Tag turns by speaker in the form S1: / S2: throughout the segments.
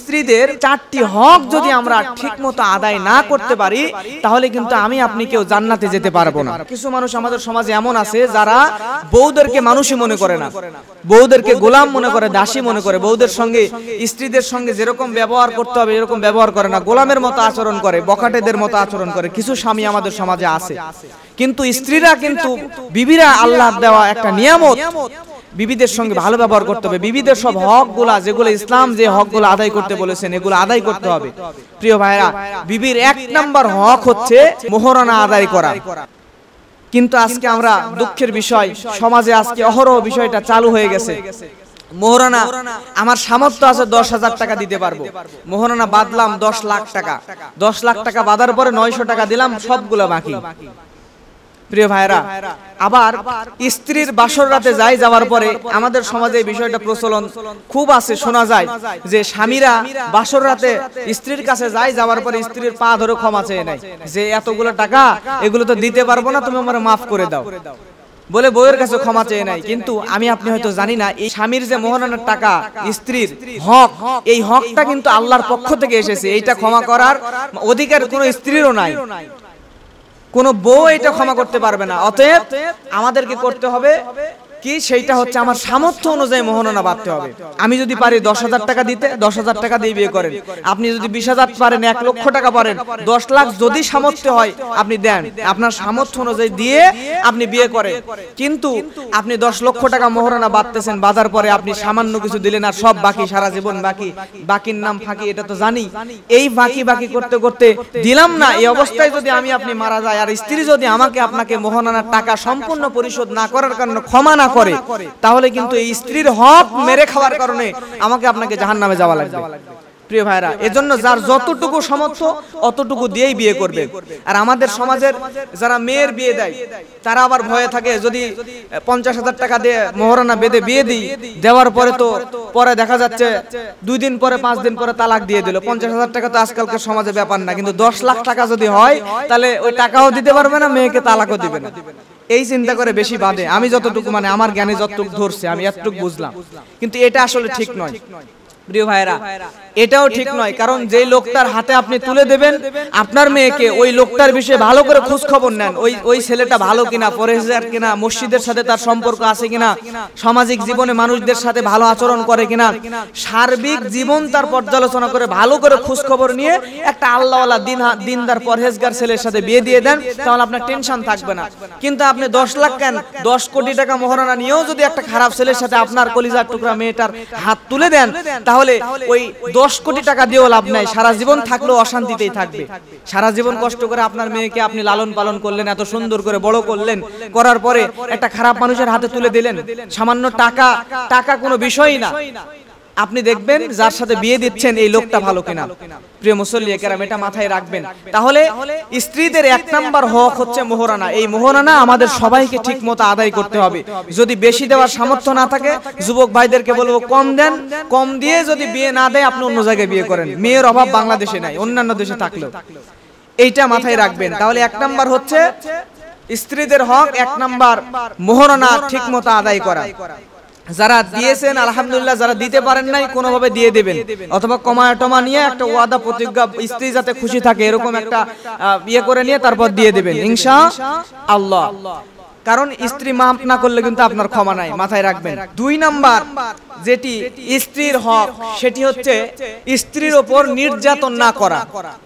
S1: স্ত্রীদের চারটি হক যদি আমরা ঠিক মতো আদায় না করতে পারি তাহলে কিন্তু আমি আপনি কেউ জান্নাতে যেতে পারবো না কিছু মানুষ আমাদের সমাজে এমন আছে যারা বউদেরকে মানুষই মনে করে না বউদেরকে গোলাম মনে করে দাসী মনে করে বউদের সঙ্গে স্ত্রীদের সঙ্গে যেরকম ব্যবহার করতে হবে এরকম ব্যবহার করে না গোলামের মতো আচরণ করে বখাটেদের মতো আচরণ করে কিছু স্বামী আমাদের সমাজে আছে কিন্তু স্ত্রীরা কিন্তু বিবিরা আল্লাহ দেওয়া একটা নিয়ামত বিবিদের সঙ্গে ভালো ব্যবহার করতে হবে বিবিদের সব হকগুলা যেগুলো ইসলাম যে গুলো আদায় করতে বলেছেন এগুলো আদায় করতে হবে প্রিয় ভাইরা বিবির এক নাম্বার হক হচ্ছে মোহরানা আদায় করা কিন্তু আজকে আমরা দুঃখের বিষয় সমাজে আজকে অহরহ বিষয়টা চালু হয়ে গেছে মোহরানা আমার সামর্থ্য আছে দশ হাজার টাকা দিতে পারবো মোহরানা বাঁধলাম দশ লাখ টাকা দশ লাখ টাকা বাঁধার পরে নয়শো টাকা দিলাম সবগুলো বাকি প্রিয় ভাইরা আবার স্ত্রীর বাসর রাতে যাই যাওয়ার পরে আমাদের সমাজে বিষয়টা প্রচলন খুব আছে শোনা যায় যে স্বামীরা বাসর রাতে স্ত্রীর কাছে যাই যাওয়ার পরে স্ত্রীর পা ধরে ক্ষমা চেয়ে নেয় যে এতগুলো টাকা এগুলো তো দিতে পারবো না তুমি আমার মাফ করে দাও বলে বইয়ের কাছে ক্ষমা চেয়ে নাই কিন্তু আমি আপনি হয়তো জানি না এই স্বামীর যে মোহনানার টাকা স্ত্রীর হক এই হকটা কিন্তু আল্লাহর পক্ষ থেকে এসেছে এইটা ক্ষমা করার অধিকার কোনো স্ত্রীরও নাই কোনো বউ এটা ক্ষমা করতে পারবে না অতএব আমাদেরকে করতে হবে কি সেইটা হচ্ছে আমার সামর্থ্য অনুযায়ী মোহননা বাড়তে হবে আমি যদি পারি দশ হাজার টাকা দিতে দশ হাজার টাকা দিয়ে বিয়ে করেন আপনি যদি বিশ হাজার পারেন এক লক্ষ টাকা পারেন দশ লাখ যদি সামর্থ্য হয় আপনি দেন আপনার সামর্থ্য অনুযায়ী দিয়ে আপনি বিয়ে করেন কিন্তু আপনি দশ লক্ষ টাকা মোহরনা বাঁধতেছেন বাজার পরে আপনি সামান্য কিছু দিলেন আর সব বাকি সারা জীবন বাকি বাকির নাম ফাঁকি এটা তো জানি এই বাকি বাকি করতে করতে দিলাম না এই অবস্থায় যদি আমি আপনি মারা যাই আর স্ত্রী যদি আমাকে আপনাকে মোহনানার টাকা সম্পূর্ণ পরিশোধ না করার কারণে ক্ষমা না না করে তাহলে কিন্তু এই স্ত্রীর হক মেরে খাওয়ার কারণে আমাকে আপনাকে জাহান নামে যাওয়া লাগবে প্রিয় ভাইরা এজন্য যার যতটুকু সামর্থ্য অতটুকু দিয়েই বিয়ে করবে আর আমাদের সমাজের যারা মেয়ের বিয়ে দেয় তারা আবার ভয়ে থাকে যদি পঞ্চাশ হাজার টাকা দিয়ে মহারানা বেঁধে বিয়ে দিই দেওয়ার পরে তো পরে দেখা যাচ্ছে দুই দিন পরে পাঁচ দিন পরে তালাক দিয়ে দিল পঞ্চাশ হাজার টাকা তো আজকালকার সমাজে ব্যাপার না কিন্তু দশ লাখ টাকা যদি হয় তাহলে ওই টাকাও দিতে পারবে না মেয়েকে তালাকও দিবে না এই চিন্তা করে বেশি বাদে আমি যতটুকু মানে আমার মানে জ্ঞানে যতটুকু ধরছে আমি এতটুকু বুঝলাম কিন্তু এটা আসলে ঠিক নয় প্রিয় ভাইরা এটাও ঠিক নয় কারণ যে লোকটার হাতে আপনি তুলে দেবেন আপনার মেয়েকে ওই লোকটার বিষয়ে ভালো করে খোঁজ খবর নেন ওই ওই ছেলেটা ভালো কিনা কিনা মসজিদের সাথে তার সম্পর্ক আছে কিনা সামাজিক জীবনে মানুষদের সাথে ভালো আচরণ করে কিনা সার্বিক জীবন তার পর্যালোচনা করে ভালো করে খোঁজ খবর নিয়ে একটা আল্লাহ দিন দিনদার পরহেজগার ছেলের সাথে বিয়ে দিয়ে দেন তাহলে আপনার টেনশন থাকবে না কিন্তু আপনি দশ লাখ কেন দশ কোটি টাকা মহারণা নিয়েও যদি একটা খারাপ ছেলের সাথে আপনার কলিজার টুকরা মেয়েটার হাত তুলে দেন তাহলে তাহলে ওই দশ কোটি টাকা দিয়েও লাভ নাই সারা জীবন থাকলেও অশান্তিতেই থাকবে সারা জীবন কষ্ট করে আপনার মেয়েকে আপনি লালন পালন করলেন এত সুন্দর করে বড় করলেন করার পরে একটা খারাপ মানুষের হাতে তুলে দিলেন সামান্য টাকা টাকা কোনো বিষয়ই না আপনি দেখবেন যার সাথে বিয়ে দিচ্ছেন এই লোকটা ভালো কিনা প্রিয় মুসল্লি কেরাম এটা মাথায় রাখবেন তাহলে স্ত্রীদের এক নাম্বার হক হচ্ছে মোহরানা এই মোহরানা আমাদের সবাইকে ঠিক মতো আদায় করতে হবে যদি বেশি দেওয়ার সামর্থ্য না থাকে যুবক ভাইদেরকে বলবো কম দেন কম দিয়ে যদি বিয়ে না দেয় আপনি অন্য জায়গায় বিয়ে করেন মেয়ের অভাব বাংলাদেশে নাই অন্যান্য দেশে থাকলেও এইটা মাথায় রাখবেন তাহলে এক নাম্বার হচ্ছে স্ত্রীদের হক এক নাম্বার মোহরানা ঠিক মতো আদায় করা যারা দিয়েছেন আলহামদুলিল্লাহ যারা দিতে পারেন নাই কোনোভাবে দিয়ে দেবেন অথবা কমা টমা নিয়ে একটা ওয়াদা প্রতিজ্ঞা স্ত্রী যাতে খুশি থাকে এরকম একটা ইয়ে করে নিয়ে তারপর দিয়ে দেবেন ইনশা আল্লাহ কারণ স্ত্রী মাপ না করলে কিন্তু আপনার ক্ষমা নাই মাথায় রাখবেন দুই নাম্বার যেটি স্ত্রীর হক সেটি হচ্ছে স্ত্রীর ওপর নির্যাতন না করা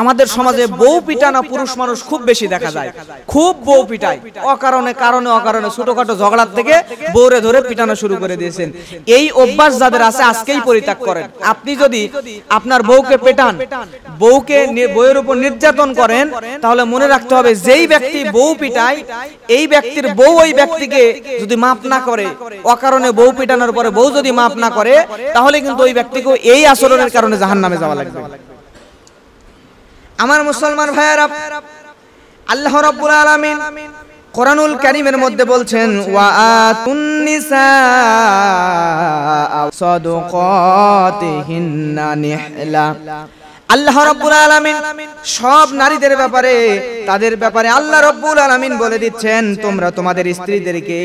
S1: আমাদের সমাজে বউ পিটানো পুরুষ মানুষ খুব বেশি দেখা যায় খুব বউ পিটায় অকারণে কারণে অকারণে ছোটখাটো ঝগড়ার থেকে বউরে ধরে পিটানো শুরু করে দিয়েছেন এই অভ্যাস যাদের আছে আজকেই পরিত্যাগ করেন আপনি যদি আপনার বউকে পেটান বউকে বউয়ের উপর নির্যাতন করেন তাহলে মনে রাখতে হবে যেই ব্যক্তি বউ পিটায় এই ব্যক্তির বউ বউ ওই ব্যক্তিকে যদি মাফ না করে অকারণে বউ পিটানোর পরে বউ যদি মাফ না করে তাহলে কিন্তু ওই ব্যক্তিকে এই আচরণের কারণে জাহান নামে যাওয়া লাগবে আমার মুসলমান ভাইয়ারা আল্লাহ রাব্বুল আলামিন কোরআনুল কারীমের মধ্যে বলছেন ওয়া আতুন নিসা সাদকাতিহিন্না নিহলা আল্লাহ রব্বুল আলামিন সব নারীদের ব্যাপারে তাদের ব্যাপারে আল্লাহ রব্বুল আলামিন বলে দিচ্ছেন তোমরা তোমাদের স্ত্রীদেরকে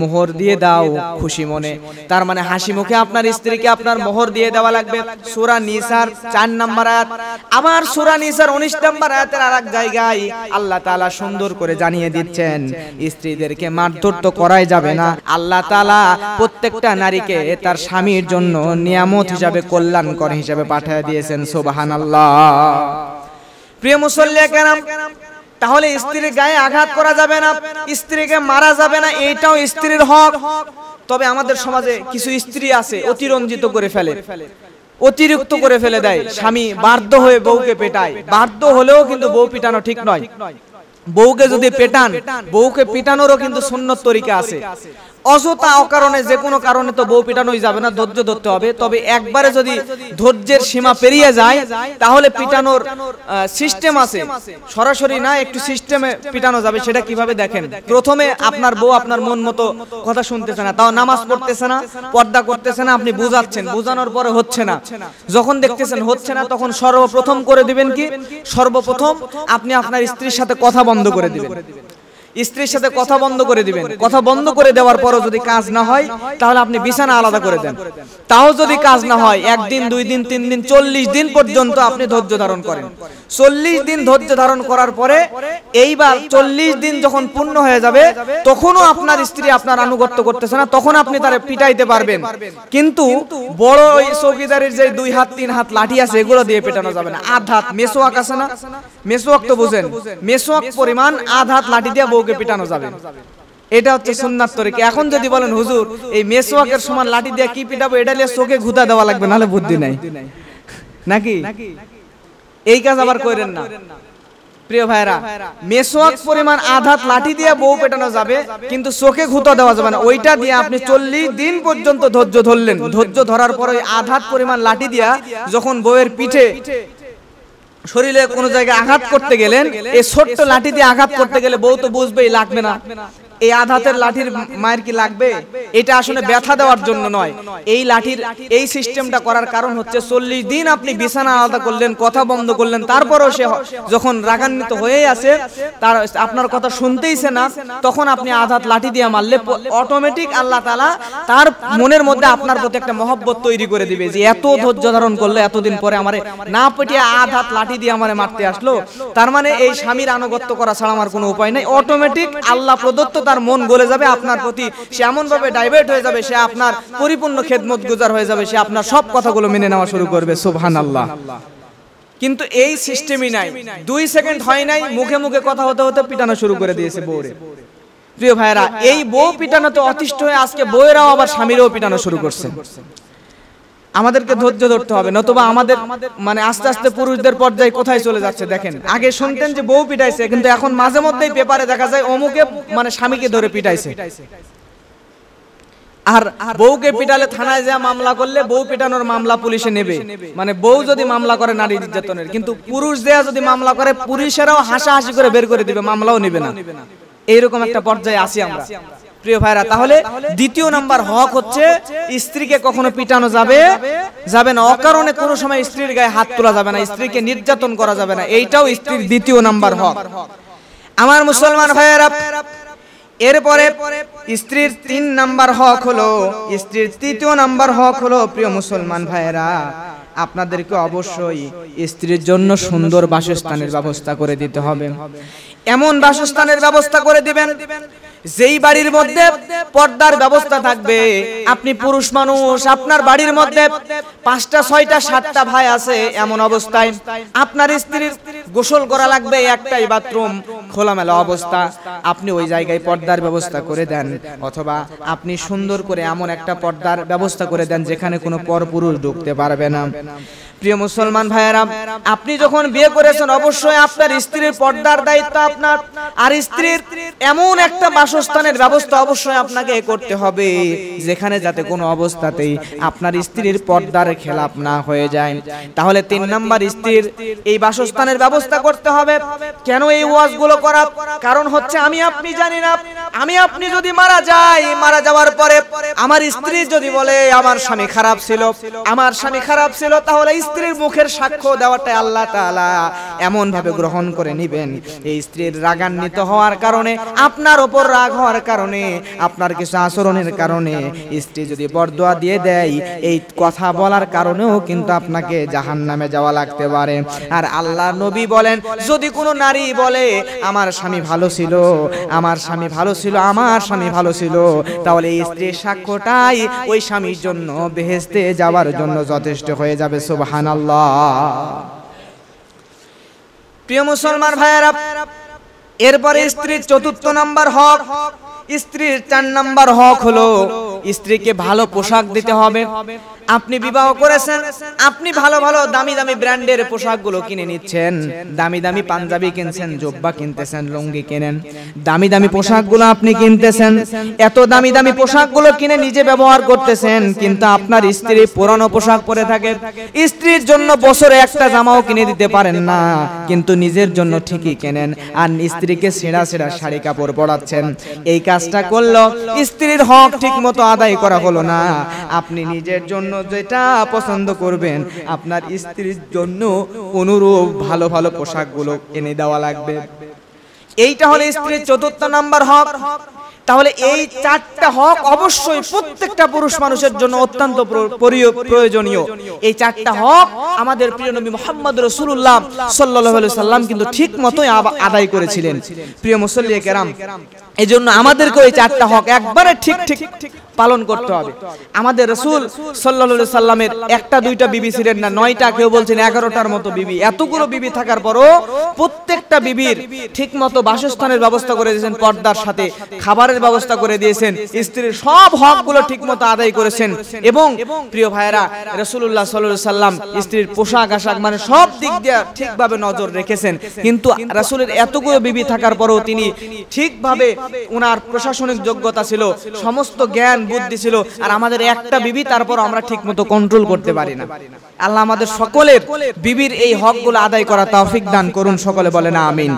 S1: মোহর দিয়ে দাও খুশি মনে তার মানে হাসি মুখে আপনার স্ত্রীকে আপনার মোহর দিয়ে দেওয়া লাগবে সূরা নিসার 4 নম্বর আয়াত আবার সূরা নিসার 19 নম্বর আয়াতের আরেক জায়গায় আল্লাহ তাআলা সুন্দর করে জানিয়ে দিচ্ছেন স্ত্রীদেরকে মারধর তো করাই যাবে না আল্লাহ তাআলা প্রত্যেকটা নারীকে তার স্বামীর জন্য নিয়ামত হিসাবে কল্যাণকর হিসাবে পাঠিয়ে দিয়েছেন সুবহানাল্লাহ আল্লাহ প্রিয় তাহলে স্ত্রীর গায়ে আঘাত করা যাবে না স্ত্রীকে মারা যাবে না এইটাও স্ত্রীর হক তবে আমাদের সমাজে কিছু স্ত্রী আছে অতিরঞ্জিত করে ফেলে অতিরিক্ত করে ফেলে দেয় স্বামী বাধ্য হয়ে বউকে পেটায় বাধ্য হলেও কিন্তু বউ পিটানো ঠিক নয় বউকে যদি পেটান বউকে পিটানোরও কিন্তু সুন্নত তরিকা আছে অযথা অকারণে যে কোনো কারণে তো বউ পিটানোই যাবে না ধৈর্য ধরতে হবে তবে একবারে যদি ধৈর্যের সীমা পেরিয়ে যায় তাহলে পিটানোর সিস্টেম আছে সরাসরি না একটু সিস্টেমে পিটানো যাবে সেটা কিভাবে দেখেন প্রথমে আপনার বউ আপনার মন মতো কথা শুনতেছে না তাও নামাজ পড়তেছে না পর্দা করতেছে না আপনি বুঝাচ্ছেন বোঝানোর পরে হচ্ছে না যখন দেখতেছেন হচ্ছে না তখন সর্বপ্রথম করে দিবেন কি সর্বপ্রথম আপনি আপনার স্ত্রীর সাথে কথা বন্ধ করে দিবেন স্ত্রীর সাথে কথা বন্ধ করে দিবেন কথা বন্ধ করে দেওয়ার পরও যদি কাজ না হয় তাহলে আপনি বিছানা আলাদা করে দেন তাও যদি কাজ না হয় একদিন দুই দিন তিন দিন চল্লিশ দিন পর্যন্ত আপনি ধৈর্য ধারণ করেন চল্লিশ দিন ধৈর্য ধারণ করার পরে এইবার চল্লিশ দিন যখন পূর্ণ হয়ে যাবে তখনও আপনার স্ত্রী আপনার আনুগত্য করতেছে না তখন আপনি তারা পিটাইতে পারবেন কিন্তু বড় ওই চৌকিদারের যে দুই হাত তিন হাত লাঠি আছে এগুলো দিয়ে পেটানো যাবে না আধ হাত মেসোয়াক আছে না মেসোয়াক তো বুঝেন মেসোয়াক পরিমাণ আধ হাত লাঠি দিয়ে বউকে পিটানো যাবে এটা হচ্ছে সুন্নাত তরিকা এখন যদি বলেন হুজুর এই মেসওয়াকের সমান লাঠি দিয়ে কি পিটাবো এটা নিয়ে চোখে ঘুদা দেওয়া লাগবে নাহলে বুদ্ধি নাই নাকি এই কাজ আবার করেন না প্রিয় ভাইরা মেসোয়াক পরিমাণ আধাত লাঠি দিয়ে বউ পেটানো যাবে কিন্তু চোখে ঘুতো দেওয়া যাবে না ওইটা দিয়ে আপনি চল্লিশ দিন পর্যন্ত ধৈর্য ধরলেন ধৈর্য ধরার পর ওই আধাত পরিমাণ লাঠি দিয়া যখন বউয়ের পিঠে শরীরে কোনো জায়গায় আঘাত করতে গেলেন এই ছোট্ট লাঠি দিয়ে আঘাত করতে গেলে বউ তো বুঝবেই লাগবে না এই আধাতের লাঠির মায়ের কি লাগবে এটা আসলে ব্যথা দেওয়ার জন্য নয় এই লাঠির এই সিস্টেমটা করার কারণ হচ্ছে চল্লিশ দিন আপনি বিছানা আলাদা করলেন কথা বন্ধ করলেন তারপরও সে যখন রাগান্বিত হয়ে আছে তার আপনার কথা শুনতেইছে না তখন আপনি আধাত লাঠি দিয়ে মারলে অটোমেটিক আল্লাহ তালা তার মনের মধ্যে আপনার প্রতি একটা মহব্বত তৈরি করে দিবে যে এত ধৈর্য ধারণ করলো এতদিন পরে আমারে না পেটিয়ে আধাত লাঠি দিয়ে আমারে মারতে আসলো তার মানে এই মানে স্বামীর আনুগত্য করা ছাড়া আমার কোনো উপায় নাই অটোমেটিক আল্লাহ প্রদত্ত তার মন গলে যাবে আপনার প্রতি সে এমন ভাবে ডাইভার্ট হয়ে যাবে সে আপনার পরিপূর্ণ খেদমত গুজার হয়ে যাবে সে আপনার সব কথাগুলো মেনে নেওয়া শুরু করবে সোভান আল্লাহ কিন্তু এই সিস্টেমই নাই দুই সেকেন্ড হয় নাই মুখে মুখে কথা হতে হতে পিটানো শুরু করে দিয়েছে বউরে প্রিয় ভাইরা এই বউ পিটানোতে অতিষ্ঠ হয়ে আজকে বউয়েরাও আবার স্বামীরাও পিটানো শুরু করছে আমাদেরকে ধৈর্য ধরতে হবে নতুবা আমাদের মানে আস্তে আস্তে পুরুষদের পর্যায়ে কোথায় চলে যাচ্ছে দেখেন আগে শুনতেন যে বউ পিটাইছে কিন্তু এখন মাঝে মধ্যেই পেপারে দেখা যায় অমুকে মানে স্বামীকে ধরে পিটাইছে আর বউকে পিটালে থানায় যা মামলা করলে বউ পিটানোর মামলা পুলিশে নেবে মানে বউ যদি মামলা করে নারী নির্যাতনের কিন্তু পুরুষ দেয়া যদি মামলা করে পুলিশেরাও হাসাহাসি করে বের করে দিবে মামলাও নেবে না এইরকম একটা পর্যায়ে আসি আমরা প্রিয় ভাইরা তাহলে দ্বিতীয় নাম্বার হক হচ্ছে স্ত্রীকে কখনো পিটানো যাবে যাবে না অকারণে কোনো সময় স্ত্রীর গায়ে হাত তোলা যাবে না স্ত্রীকে নির্যাতন করা যাবে না এইটাও স্ত্রীর দ্বিতীয় নাম্বার হক আমার মুসলমান ভাইয়েরা এরপরে স্ত্রীর তিন নাম্বার হক হলো স্ত্রীর তৃতীয় নাম্বার হক হলো প্রিয় মুসলমান ভাইয়েরা আপনাদেরকে অবশ্যই স্ত্রীর জন্য সুন্দর বাসস্থানের ব্যবস্থা করে দিতে হবে এমন বাসস্থানের ব্যবস্থা করে দিবেন যেই বাড়ির মধ্যে পর্দার ব্যবস্থা থাকবে আপনি পুরুষ মানুষ আপনার বাড়ির মধ্যে পাঁচটা ছয়টা সাতটা ভাই আছে এমন অবস্থায় আপনার স্ত্রীর গোসল করা লাগবে একটাই বাথরুম খোলামেলা অবস্থা আপনি ওই জায়গায় পর্দার ব্যবস্থা করে দেন অথবা আপনি সুন্দর করে এমন একটা পর্দার ব্যবস্থা করে দেন যেখানে কোনো পরপুরুষ ঢুকতে পারবে না প্রিয় মুসলমান ভাইয়েরা আপনি যখন বিয়ে করেছেন অবশ্যই আপনার স্ত্রীর পর্দার দায়িত্ব আপনার আর স্ত্রীর এমন একটা বাসস্থানের ব্যবস্থা অবশ্যই আপনাকে করতে হবে যেখানে যাতে কোনো অবস্থাতেই আপনার স্ত্রীর পর্দার খেলাপ না হয়ে যায় তাহলে তিন নাম্বার স্ত্রীর এই বাসস্থানের ব্যবস্থা করতে হবে কেন এই ওয়াজগুলো করা কারণ হচ্ছে আমি আপনি জানি না আমি আপনি যদি মারা যাই মারা যাওয়ার পরে আমার স্ত্রী যদি বলে আমার স্বামী খারাপ ছিল আমার স্বামী খারাপ ছিল তাহলে স্ত্রীর মুখের সাক্ষ্য দেওয়াটাই আল্লাহ তালা এমনভাবে গ্রহণ করে নিবেন এই স্ত্রীর রাগান্বিত হওয়ার কারণে আপনার ওপর রাগ হওয়ার কারণে আপনার কিছু আচরণের কারণে স্ত্রী যদি বরদোয়া দিয়ে দেয় এই কথা বলার কারণেও কিন্তু আপনাকে জাহান নামে যাওয়া লাগতে পারে আর আল্লাহ নবী বলেন যদি কোনো নারী বলে আমার স্বামী ভালো ছিল আমার স্বামী ভালো ছিল আমার স্বামী ভালো ছিল তাহলে এই স্ত্রীর সাক্ষ্যটাই ওই স্বামীর জন্য বেহেস্তে যাওয়ার জন্য যথেষ্ট হয়ে যাবে সুবহানাল্লাহ প্রিয় মুসলমান ভাইয়েরা এরপরে স্ত্রীর চতুর্থ নাম্বার হক স্ত্রীর চার নাম্বার হক হলো স্ত্রীকে ভালো পোশাক দিতে হবে আপনি বিবাহ করেছেন আপনি ভালো ভালো দামি দামি ব্র্যান্ডের পোশাক গুলো কিনে নিচ্ছেন দামি দামি পাঞ্জাবি কিনছেন জোব্বা কিনতেছেন লুঙ্গি কিনেন দামি দামি পোশাকগুলো আপনি কিনতেছেন এত দামি দামি পোশাক গুলো কিনে নিজে ব্যবহার করতেছেন কিন্তু আপনার স্ত্রী পুরনো পোশাক পরে থাকে স্ত্রীর জন্য বছরে একটা জামাও কিনে দিতে পারেন না কিন্তু নিজের জন্য ঠিকই কেনেন আর স্ত্রীকে ছেঁড়া ছেঁড়া শাড়ি কাপড় পরাচ্ছেন এই কাজটা করলো স্ত্রীর হক ঠিক মতো আদায় করা হলো না আপনি নিজের জন্য যেটা পছন্দ করবেন আপনার স্ত্রীর জন্য অনুরূপ ভালো ভালো পোশাকগুলো এনে দেওয়া লাগবে এইটা হলে স্ত্রীর চতুর্থ নাম্বার হক তাহলে এই চারটা হক অবশ্যই প্রত্যেকটা পুরুষ মানুষের জন্য অত্যন্ত প্রয়োজনীয় এই চারটা হক আমাদের প্রিয় নবী মোহাম্মদ রসুল্লাহ সাল্লাহ সাল্লাম কিন্তু ঠিক মতোই আদায় করেছিলেন প্রিয় মুসল্লিয়া কেরাম এই জন্য আমাদেরকে ওই চারটা হক একবারে ঠিক ঠিক পালন করতে হবে আমাদের রসুল সাল্লা সাল্লামের একটা দুইটা বিবি ছিলেন না নয়টা কেউ বলছেন এগারোটার মতো বিবি এতগুলো বিবি থাকার পরও প্রত্যেকটা বিবির ঠিক মতো বাসস্থানের ব্যবস্থা করে দিয়েছেন পর্দার সাথে খাবারের ব্যবস্থা করে দিয়েছেন স্ত্রীর সব হকগুলো ঠিক মতো আদায় করেছেন এবং প্রিয় ভাইয়েরা রসুল্লাহ সাল্লা সাল্লাম স্ত্রীর পোশাক আশাক মানে সব দিক দিয়ে ঠিকভাবে নজর রেখেছেন কিন্তু রসুলের এতগুলো বিবি থাকার পরেও তিনি ঠিকভাবে ওনার প্রশাসনিক যোগ্যতা ছিল সমস্ত জ্ঞান বুদ্ধি ছিল আর আমাদের একটা বিবি তারপর আমরা ঠিক মতো কন্ট্রোল করতে পারি না আল্লাহ আমাদের সকলের বিবির এই হকগুলো আদায় করা তৌফিক দান করুন সকলে বলে না আমিন